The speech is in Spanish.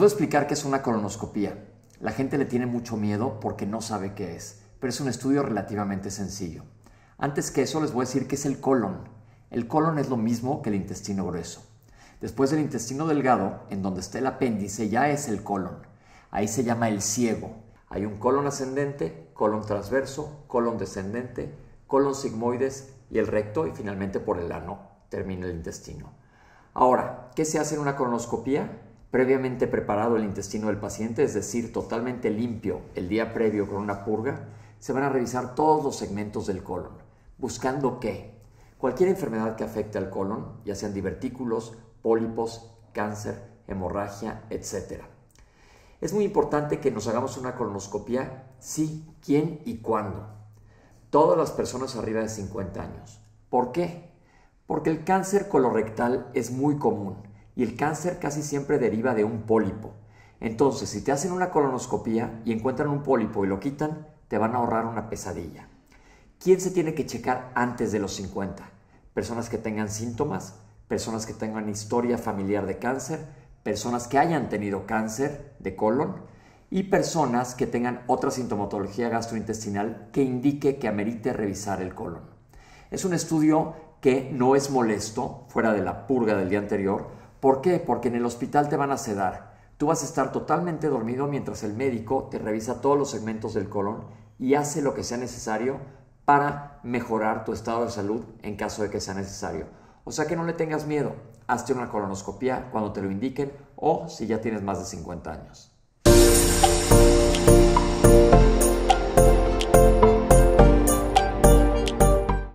voy a explicar qué es una colonoscopía. La gente le tiene mucho miedo porque no sabe qué es, pero es un estudio relativamente sencillo. Antes que eso les voy a decir qué es el colon. El colon es lo mismo que el intestino grueso. Después del intestino delgado, en donde está el apéndice, ya es el colon. Ahí se llama el ciego. Hay un colon ascendente, colon transverso, colon descendente, colon sigmoides y el recto y finalmente por el ano termina el intestino. Ahora, ¿qué se hace en una colonoscopía? previamente preparado el intestino del paciente, es decir, totalmente limpio el día previo con una purga, se van a revisar todos los segmentos del colon, buscando que cualquier enfermedad que afecte al colon, ya sean divertículos, pólipos, cáncer, hemorragia, etc. Es muy importante que nos hagamos una colonoscopia, sí, quién y cuándo. Todas las personas arriba de 50 años. ¿Por qué? Porque el cáncer colorectal es muy común y el cáncer casi siempre deriva de un pólipo. Entonces, si te hacen una colonoscopía y encuentran un pólipo y lo quitan, te van a ahorrar una pesadilla. ¿Quién se tiene que checar antes de los 50? Personas que tengan síntomas, personas que tengan historia familiar de cáncer, personas que hayan tenido cáncer de colon y personas que tengan otra sintomatología gastrointestinal que indique que amerite revisar el colon. Es un estudio que no es molesto, fuera de la purga del día anterior, ¿Por qué? Porque en el hospital te van a sedar. Tú vas a estar totalmente dormido mientras el médico te revisa todos los segmentos del colon y hace lo que sea necesario para mejorar tu estado de salud en caso de que sea necesario. O sea que no le tengas miedo, hazte una colonoscopia cuando te lo indiquen o si ya tienes más de 50 años.